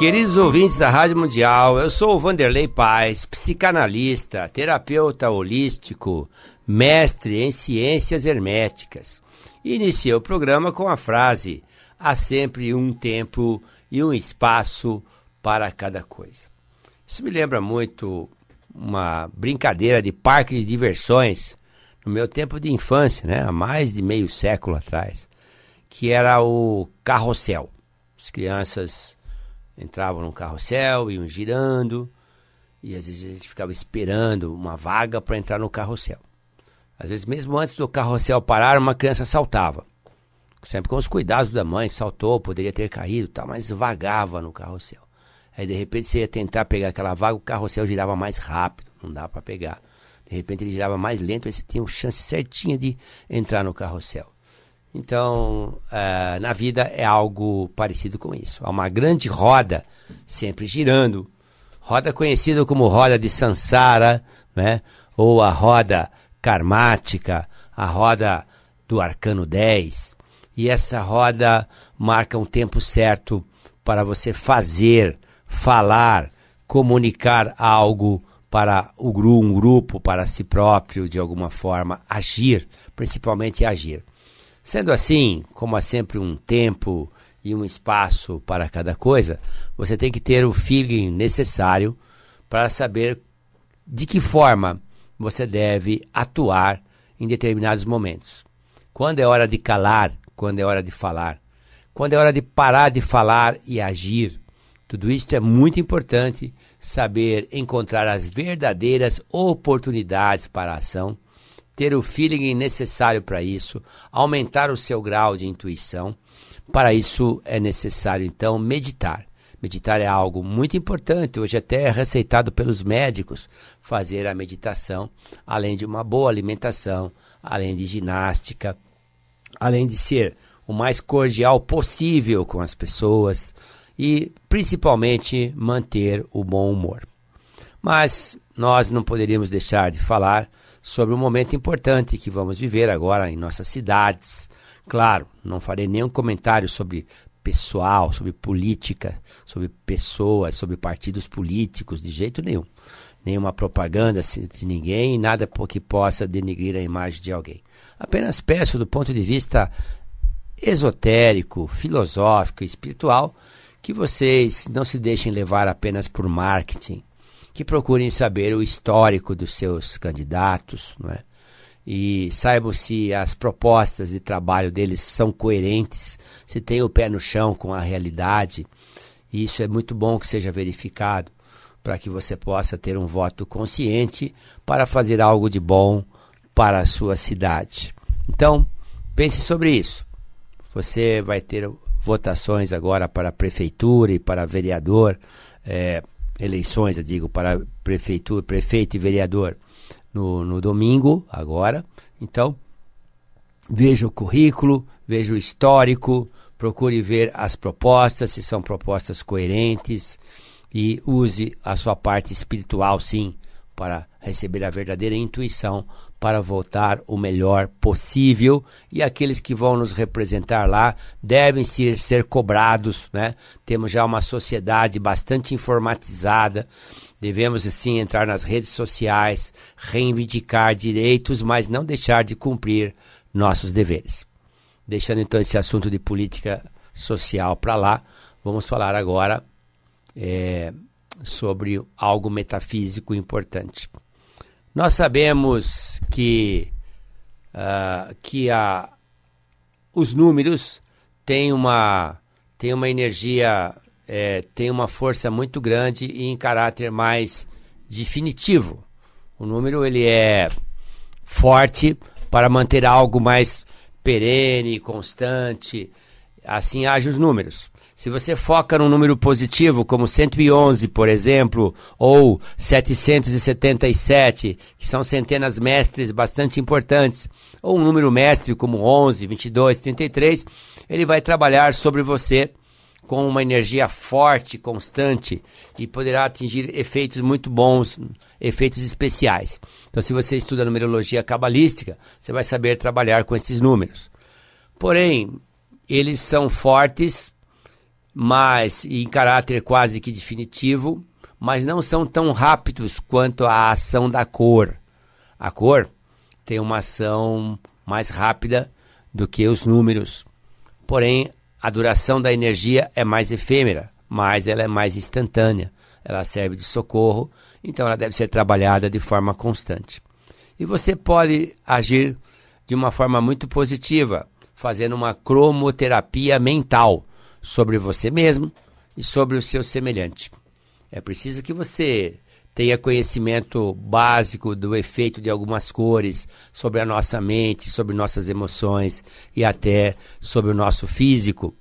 Queridos ouvintes da Rádio Mundial, eu sou o Vanderlei Paz, psicanalista, terapeuta holístico, mestre em ciências herméticas. Iniciei o programa com a frase: há sempre um tempo e um espaço para cada coisa. Isso me lembra muito uma brincadeira de parque de diversões no meu tempo de infância, né? há mais de meio século atrás, que era o carrossel. As crianças entravam num carrossel, iam girando, e às vezes a gente ficava esperando uma vaga para entrar no carrossel. Às vezes, mesmo antes do carrossel parar, uma criança saltava. Sempre com os cuidados da mãe, saltou, poderia ter caído, tal, mas vagava no carrossel. Aí, de repente, você ia tentar pegar aquela vaga, o carrossel girava mais rápido, não dava para pegar. De repente, ele girava mais lento, aí você tinha uma chance certinha de entrar no carrossel. Então, uh, na vida é algo parecido com isso. Há uma grande roda sempre girando. Roda conhecida como roda de Sansara, né? ou a roda karmática, a roda do arcano 10. E essa roda marca um tempo certo para você fazer, falar, comunicar algo para o um grupo, para si próprio, de alguma forma, agir, principalmente agir. Sendo assim, como há sempre um tempo e um espaço para cada coisa, você tem que ter o feeling necessário para saber de que forma você deve atuar em determinados momentos. Quando é hora de calar, quando é hora de falar, quando é hora de parar de falar e agir. Tudo isto é muito importante saber encontrar as verdadeiras oportunidades para a ação ter o feeling necessário para isso, aumentar o seu grau de intuição. Para isso é necessário, então, meditar. Meditar é algo muito importante, hoje até é receitado pelos médicos fazer a meditação, além de uma boa alimentação, além de ginástica, além de ser o mais cordial possível com as pessoas e principalmente manter o bom humor. Mas nós não poderíamos deixar de falar sobre um momento importante que vamos viver agora em nossas cidades. Claro, não farei nenhum comentário sobre pessoal, sobre política, sobre pessoas, sobre partidos políticos, de jeito nenhum. Nenhuma propaganda assim, de ninguém, nada que possa denegrir a imagem de alguém. Apenas peço, do ponto de vista esotérico, filosófico e espiritual, que vocês não se deixem levar apenas por marketing, que procurem saber o histórico dos seus candidatos, não é? e saibam se as propostas de trabalho deles são coerentes, se tem o pé no chão com a realidade. E isso é muito bom que seja verificado para que você possa ter um voto consciente para fazer algo de bom para a sua cidade. Então, pense sobre isso. Você vai ter votações agora para prefeitura e para vereador. É, eleições, eu digo, para prefeitura, prefeito e vereador no, no domingo, agora. Então, veja o currículo, veja o histórico, procure ver as propostas, se são propostas coerentes e use a sua parte espiritual, sim, para receber a verdadeira intuição para votar o melhor possível e aqueles que vão nos representar lá devem ser, ser cobrados, né? Temos já uma sociedade bastante informatizada, devemos assim entrar nas redes sociais, reivindicar direitos, mas não deixar de cumprir nossos deveres. Deixando então esse assunto de política social para lá, vamos falar agora é, sobre algo metafísico importante. Nós sabemos que, uh, que a, os números têm uma, têm uma energia, é, têm uma força muito grande e em caráter mais definitivo. O número ele é forte para manter algo mais perene, constante. Assim agem os números. Se você foca num número positivo, como 111, por exemplo, ou 777, que são centenas mestres bastante importantes, ou um número mestre como 11, 22, 33, ele vai trabalhar sobre você com uma energia forte, constante e poderá atingir efeitos muito bons, efeitos especiais. Então, se você estuda numerologia cabalística, você vai saber trabalhar com esses números. Porém, eles são fortes mas em caráter quase que definitivo, mas não são tão rápidos quanto a ação da cor. A cor tem uma ação mais rápida do que os números. Porém, a duração da energia é mais efêmera, mas ela é mais instantânea. Ela serve de socorro, então ela deve ser trabalhada de forma constante. E você pode agir de uma forma muito positiva, fazendo uma cromoterapia mental sobre você mesmo e sobre o seu semelhante. É preciso que você tenha conhecimento básico do efeito de algumas cores sobre a nossa mente, sobre nossas emoções e até sobre o nosso físico.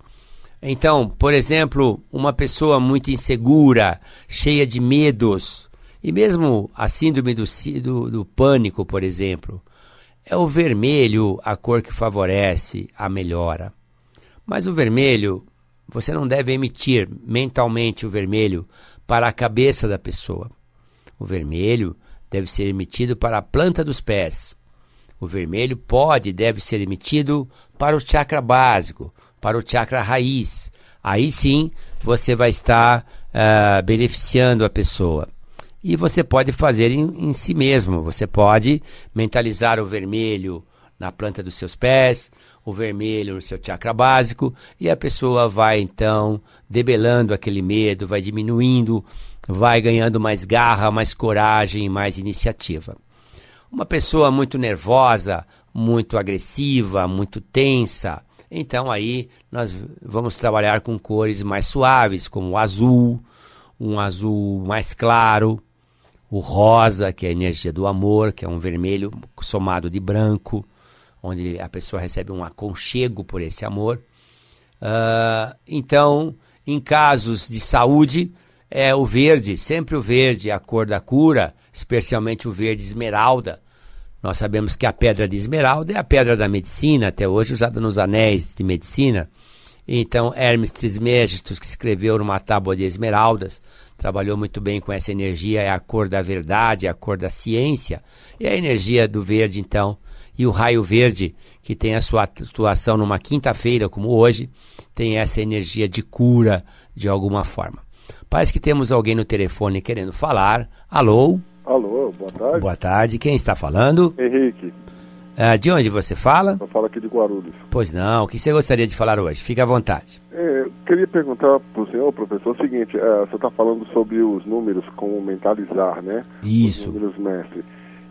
Então, por exemplo, uma pessoa muito insegura, cheia de medos, e mesmo a síndrome do, do, do pânico, por exemplo, é o vermelho a cor que favorece a melhora. Mas o vermelho você não deve emitir mentalmente o vermelho para a cabeça da pessoa. O vermelho deve ser emitido para a planta dos pés. O vermelho pode e deve ser emitido para o chakra básico, para o chakra raiz. Aí sim você vai estar uh, beneficiando a pessoa. E você pode fazer em, em si mesmo. Você pode mentalizar o vermelho na planta dos seus pés, o vermelho no seu chakra básico e a pessoa vai então debelando aquele medo, vai diminuindo, vai ganhando mais garra, mais coragem, mais iniciativa. Uma pessoa muito nervosa, muito agressiva, muito tensa, então aí nós vamos trabalhar com cores mais suaves, como o azul, um azul mais claro, o rosa, que é a energia do amor, que é um vermelho somado de branco, onde a pessoa recebe um aconchego por esse amor. Uh, então, em casos de saúde, é o verde, sempre o verde, a cor da cura, especialmente o verde esmeralda. Nós sabemos que a pedra de esmeralda é a pedra da medicina, até hoje usada nos anéis de medicina. Então, Hermes Trismegistus, que escreveu numa tábua de esmeraldas, trabalhou muito bem com essa energia, é a cor da verdade, é a cor da ciência. E a energia do verde, então, e o raio verde, que tem a sua atuação numa quinta-feira, como hoje, tem essa energia de cura de alguma forma. Parece que temos alguém no telefone querendo falar. Alô? Alô, boa tarde. Boa tarde, quem está falando? Henrique. Ah, de onde você fala? Eu falo aqui de Guarulhos. Pois não, o que você gostaria de falar hoje? Fique à vontade. É, eu queria perguntar para o senhor, professor, o seguinte, eh, você está falando sobre os números, como mentalizar, né? Isso. Os números mestre.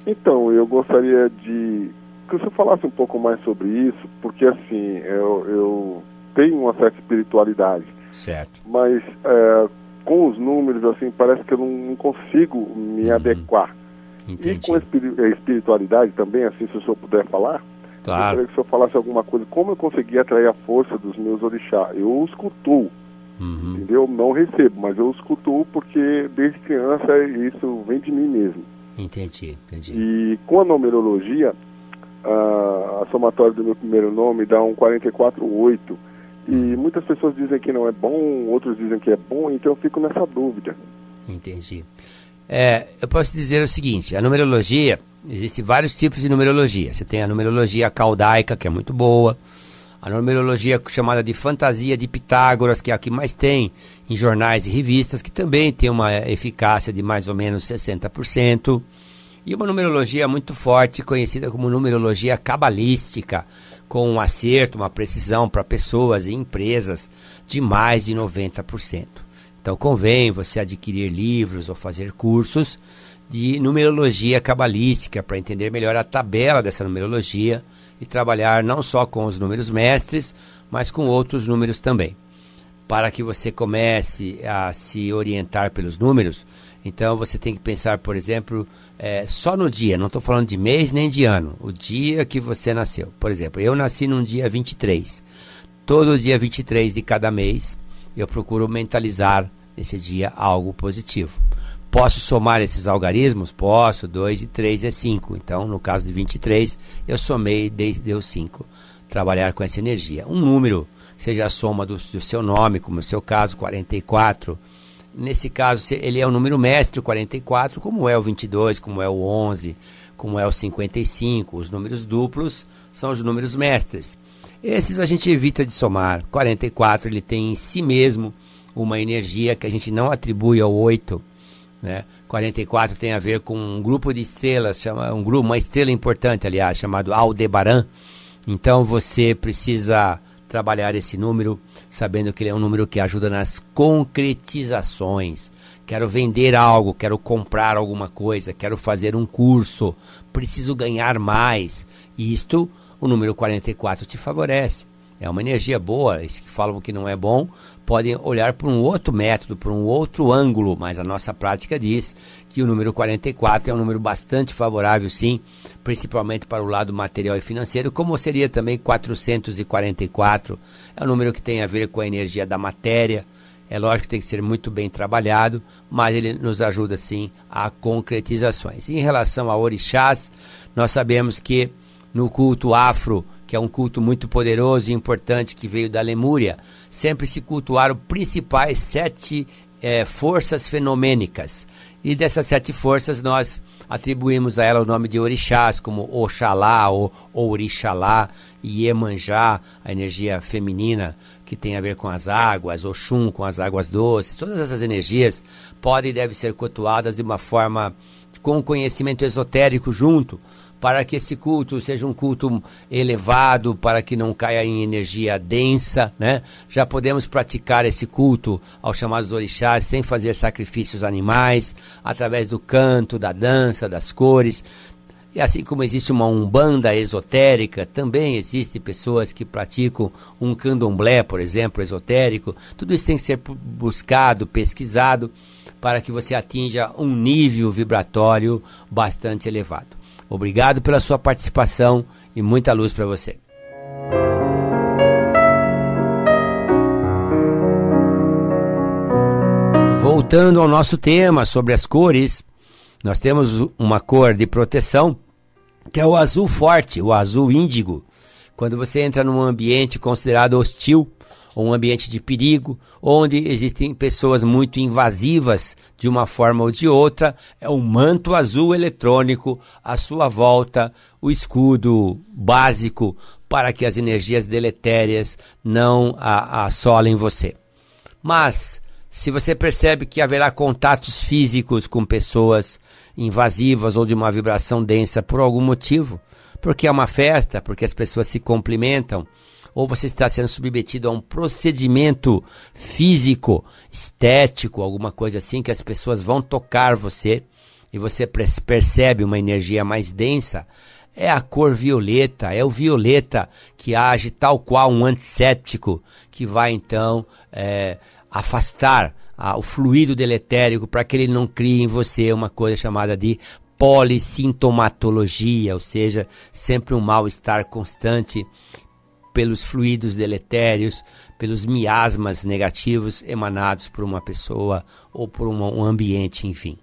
Então, eu gostaria de que você falasse um pouco mais sobre isso, porque assim, eu, eu tenho uma certa espiritualidade. Certo. Mas é, com os números, assim, parece que eu não, não consigo me uhum. adequar. Entendi. E com a espiritualidade também, assim, se o senhor puder falar, claro. eu queria que o senhor falasse alguma coisa. Como eu consegui atrair a força dos meus orixás? Eu os cultuo. Uhum. Entendeu? Não recebo, mas eu os cultuo porque desde criança isso vem de mim mesmo. Entendi, entendi. E com a numerologia, a, somatória do meu primeiro nome dá um 448. E hum. muitas pessoas dizem que não é bom, outros dizem que é bom, então eu fico nessa dúvida. Entendi. É, eu posso dizer o seguinte: a numerologia, existem vários tipos de numerologia. Você tem a numerologia caldaica, que é muito boa, a numerologia chamada de fantasia de Pitágoras, que é a que mais tem em jornais e revistas, que também tem uma eficácia de mais ou menos 60%. E uma numerologia muito forte, conhecida como numerologia cabalística, com um acerto, uma precisão para pessoas e empresas de mais de 90%. Então convém você adquirir livros ou fazer cursos de numerologia cabalística para entender melhor a tabela dessa numerologia e trabalhar não só com os números mestres, mas com outros números também. Para que você comece a se orientar pelos números, então você tem que pensar, por exemplo, é, só no dia, não estou falando de mês nem de ano, o dia que você nasceu. Por exemplo, eu nasci num dia 23. Todo dia 23 de cada mês eu procuro mentalizar nesse dia algo positivo. Posso somar esses algarismos? Posso, 2 e 3 é 5. Então, no caso de 23, eu somei e deu 5. Trabalhar com essa energia. Um número, seja a soma do, do seu nome, como no seu caso, 44, 44 nesse caso, ele é o número mestre, o 44, como é o 22, como é o 11, como é o 55. Os números duplos são os números mestres. Esses a gente evita de somar. 44 ele tem em si mesmo uma energia que a gente não atribui ao 8. Né? 44 tem a ver com um grupo de estrelas, chama, um grupo, uma estrela importante, aliás, chamado Aldebaran. Então você precisa trabalhar esse número, sabendo que ele é um número que ajuda nas concretizações. Quero vender algo, quero comprar alguma coisa, quero fazer um curso, preciso ganhar mais. E isto, o número 44 te favorece. É uma energia boa, isso que falam que não é bom, podem olhar por um outro método, por um outro ângulo, mas a nossa prática diz que o número 44 é um número bastante favorável, sim, principalmente para o lado material e financeiro, como seria também 444, é um número que tem a ver com a energia da matéria. É lógico que tem que ser muito bem trabalhado, mas ele nos ajuda sim a concretizações. Em relação a orixás, nós sabemos que no culto afro que é um culto muito poderoso e importante que veio da Lemúria, sempre se cultuaram principais sete é, forças fenomênicas. E dessas sete forças nós atribuímos a ela o nome de orixás, como Oxalá ou Orixalá, Iemanjá, a energia feminina que tem a ver com as águas, Oxum com as águas doces. Todas essas energias podem e devem ser cultuadas de uma forma com conhecimento esotérico junto para que esse culto seja um culto elevado, para que não caia em energia densa, né? Já podemos praticar esse culto aos chamados orixás sem fazer sacrifícios animais, através do canto, da dança, das cores. E assim como existe uma umbanda esotérica, também existem pessoas que praticam um candomblé, por exemplo, esotérico. Tudo isso tem que ser buscado, pesquisado, para que você atinja um nível vibratório bastante elevado. Obrigado pela sua participação e muita luz para você. Voltando ao nosso tema sobre as cores, nós temos uma cor de proteção que é o azul forte, o azul índigo. Quando você entra num ambiente considerado hostil, ou um ambiente de perigo, onde existem pessoas muito invasivas de uma forma ou de outra, é o um manto azul eletrônico à sua volta, o escudo básico para que as energias deletérias não assolem você. Mas se você percebe que haverá contatos físicos com pessoas invasivas ou de uma vibração densa por algum motivo, porque é uma festa, porque as pessoas se cumprimentam, ou você está sendo submetido a um procedimento físico, estético, alguma coisa assim, que as pessoas vão tocar você e você percebe uma energia mais densa, é a cor violeta, é o violeta que age tal qual um antisséptico, que vai então é, afastar a, o fluido deletérico para que ele não crie em você uma coisa chamada de polissintomatologia, ou seja, sempre um mal-estar constante pelos fluidos deletérios, pelos miasmas negativos emanados por uma pessoa ou por um ambiente, enfim.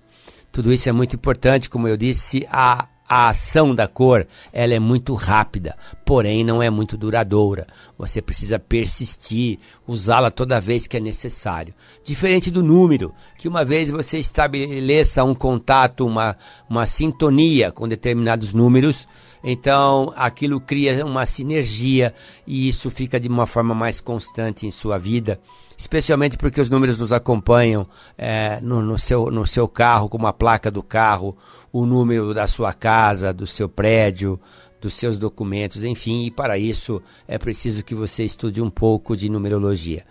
Tudo isso é muito importante, como eu disse, a a ação da cor ela é muito rápida, porém não é muito duradoura. Você precisa persistir, usá-la toda vez que é necessário. Diferente do número, que uma vez você estabeleça um contato, uma, uma sintonia com determinados números, então aquilo cria uma sinergia e isso fica de uma forma mais constante em sua vida especialmente porque os números nos acompanham é, no, no, seu, no seu carro, como a placa do carro, o número da sua casa, do seu prédio, dos seus documentos, enfim, e para isso é preciso que você estude um pouco de numerologia.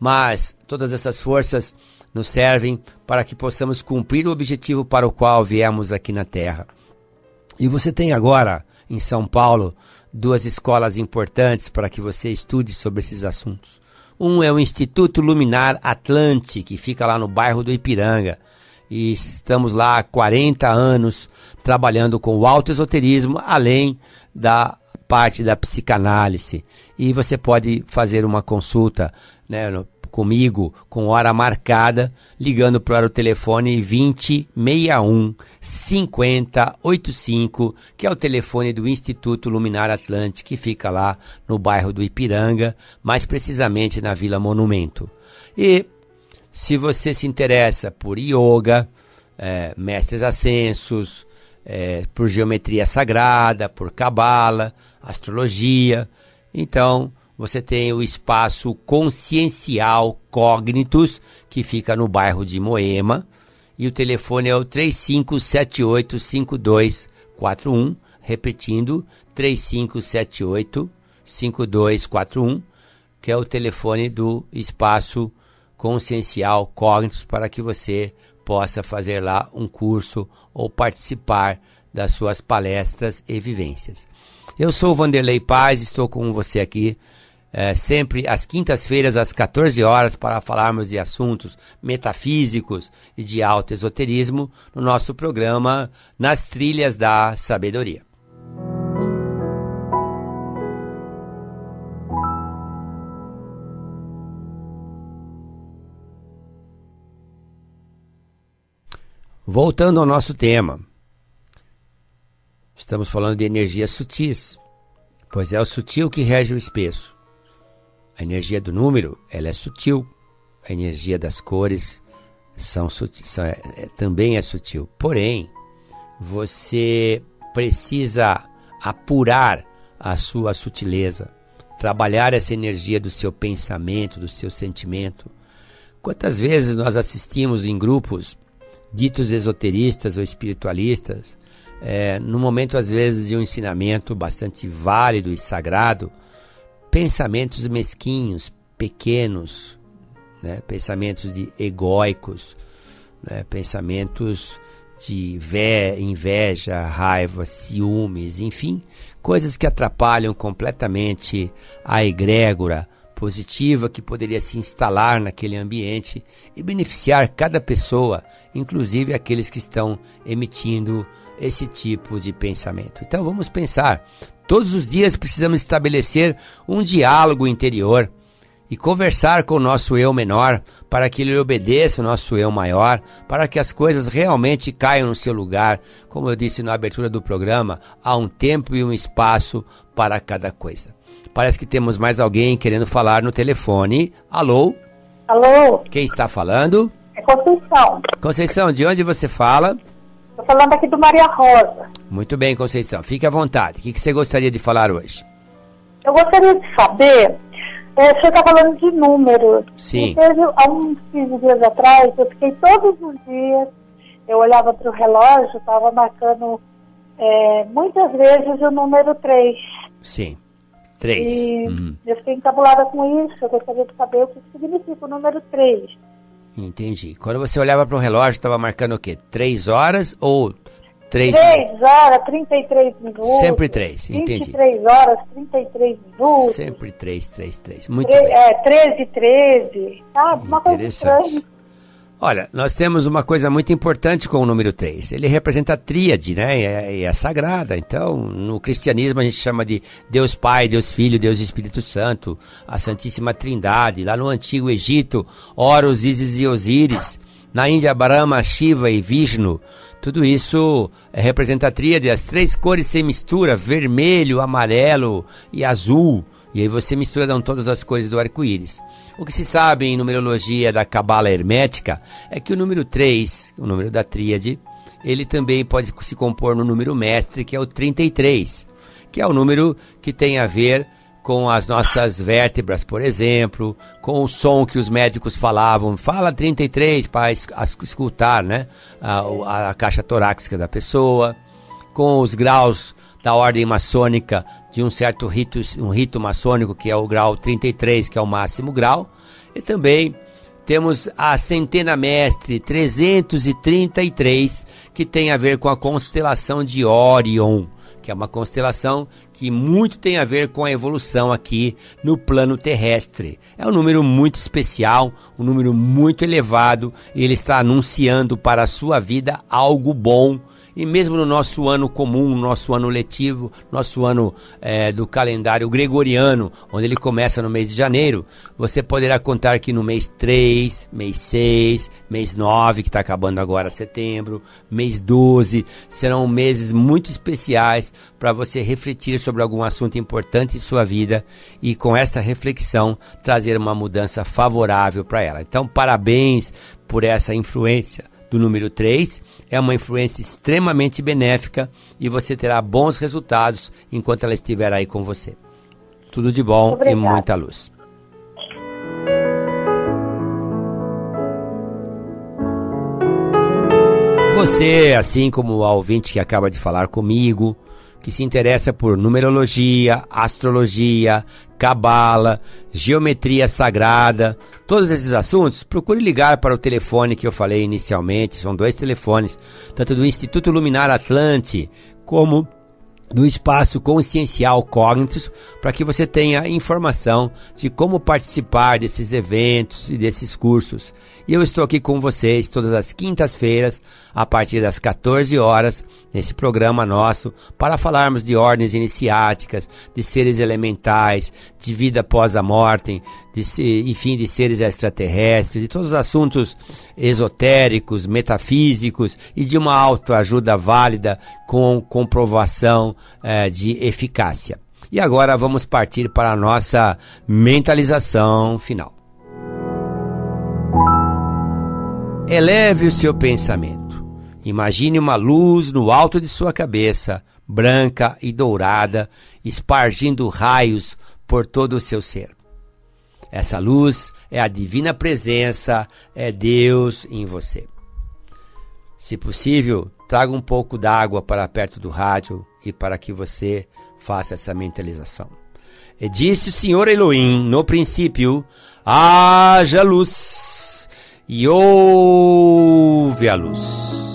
Mas todas essas forças nos servem para que possamos cumprir o objetivo para o qual viemos aqui na Terra. E você tem agora, em São Paulo, duas escolas importantes para que você estude sobre esses assuntos. Um é o Instituto Luminar Atlante, que fica lá no bairro do Ipiranga e estamos lá há 40 anos trabalhando com o autoesoterismo, além da parte da psicanálise. E você pode fazer uma consulta né, comigo com hora marcada, ligando para o telefone 2061 5085, que é o telefone do Instituto Luminar Atlântico, que fica lá no bairro do Ipiranga, mais precisamente na Vila Monumento. E se você se interessa por yoga, é, mestres ascensos, é, por geometria sagrada, por cabala, astrologia, então você tem o espaço consciencial Cognitus, que fica no bairro de Moema, e o telefone é o 35785241, repetindo 35785241, que é o telefone do espaço consciencial cognitivos para que você possa fazer lá um curso ou participar das suas palestras e vivências. Eu sou o Vanderlei Paz, estou com você aqui é, sempre às quintas-feiras, às 14 horas, para falarmos de assuntos metafísicos e de alto esoterismo no nosso programa Nas Trilhas da Sabedoria. Voltando ao nosso tema, estamos falando de energias sutis, pois é o sutil que rege o espesso. A energia do número ela é sutil, a energia das cores são, são é, é, também é sutil. Porém, você precisa apurar a sua sutileza, trabalhar essa energia do seu pensamento, do seu sentimento. Quantas vezes nós assistimos em grupos ditos esoteristas ou espiritualistas, é, no momento às vezes de um ensinamento bastante válido e sagrado, pensamentos mesquinhos, pequenos, né? pensamentos de egóicos, né? pensamentos de inveja, raiva, ciúmes, enfim, coisas que atrapalham completamente a egrégora, positiva que poderia se instalar naquele ambiente e beneficiar cada pessoa, inclusive aqueles que estão emitindo esse tipo de pensamento. Então vamos pensar. Todos os dias precisamos estabelecer um diálogo interior e conversar com o nosso eu menor para que ele obedeça o nosso eu maior, para que as coisas realmente caiam no seu lugar. Como eu disse na abertura do programa, há um tempo e um espaço para cada coisa. Parece que temos mais alguém querendo falar no telefone. Alô? Alô? Quem está falando? É Conceição. Conceição, de onde você fala? Estou falando aqui do Maria Rosa. Muito bem, Conceição. Fique à vontade. O que, que você gostaria de falar hoje? Eu gostaria de saber. Eh, você está falando de números. Sim. Teve, há uns 15 dias atrás, eu fiquei todos os dias. Eu olhava para o relógio, estava marcando é, muitas vezes o número 3. Sim. 3. uhum. eu fiquei encabulada com isso, eu gostaria de saber o que significa o número 3. Entendi. Quando você olhava para o relógio, estava marcando o quê? 3 horas ou 3, minutos? 3 horas, 33 minutos. Sempre 3, entendi. 3 horas, 33 minutos. Sempre 3, 3, 3. Muito 3, bem. É, 13, 13. Sabe? Uma coisa estranha. Olha, nós temos uma coisa muito importante com o número 3. Ele representa a tríade, né? E é, é sagrada. Então, no cristianismo a gente chama de Deus Pai, Deus Filho, Deus Espírito Santo, a Santíssima Trindade. Lá no Antigo Egito, Horus, Isis e Osíris. Na Índia, Brahma, Shiva e Vishnu. Tudo isso é, representa a tríade. As três cores sem mistura: vermelho, amarelo e azul. E aí você mistura, dão todas as cores do arco-íris. O que se sabe em numerologia da cabala hermética é que o número 3, o número da tríade, ele também pode se compor no número mestre, que é o 33, que é o número que tem a ver com as nossas vértebras, por exemplo, com o som que os médicos falavam. Fala 33 para escutar né? a, a, a caixa torácica da pessoa, com os graus da ordem maçônica de um certo rito, um rito maçônico que é o grau 33, que é o máximo grau, e também temos a centena mestre 333, que tem a ver com a constelação de Orion, que é uma constelação que muito tem a ver com a evolução aqui no plano terrestre. É um número muito especial, um número muito elevado, e ele está anunciando para a sua vida algo bom e mesmo no nosso ano comum, nosso ano letivo, nosso ano é, do calendário gregoriano, onde ele começa no mês de janeiro, você poderá contar que no mês 3, mês 6, mês 9, que está acabando agora setembro, mês 12, serão meses muito especiais para você refletir sobre algum assunto importante em sua vida e com esta reflexão trazer uma mudança favorável para ela. Então, parabéns por essa influência do número 3 é uma influência extremamente benéfica e você terá bons resultados enquanto ela estiver aí com você. Tudo de bom Obrigada. e muita luz. Você, assim como o ouvinte que acaba de falar comigo, que se interessa por numerologia, astrologia, cabala, geometria sagrada, todos esses assuntos, procure ligar para o telefone que eu falei inicialmente. São dois telefones, tanto do Instituto Luminar Atlante como do espaço consciencial Cognitus, para que você tenha informação de como participar desses eventos e desses cursos. E eu estou aqui com vocês todas as quintas-feiras, a partir das 14 horas, nesse programa nosso, para falarmos de ordens iniciáticas, de seres elementais, de vida após a morte, de, enfim, de seres extraterrestres, de todos os assuntos esotéricos, metafísicos e de uma autoajuda válida com comprovação eh, de eficácia. E agora vamos partir para a nossa mentalização final. Eleve o seu pensamento. Imagine uma luz no alto de sua cabeça, branca e dourada, espargindo raios por todo o seu ser. Essa luz é a divina presença, é Deus em você. Se possível, traga um pouco d'água para perto do rádio e para que você faça essa mentalização. E disse o Senhor Elohim, no princípio: haja luz e ouve a luz.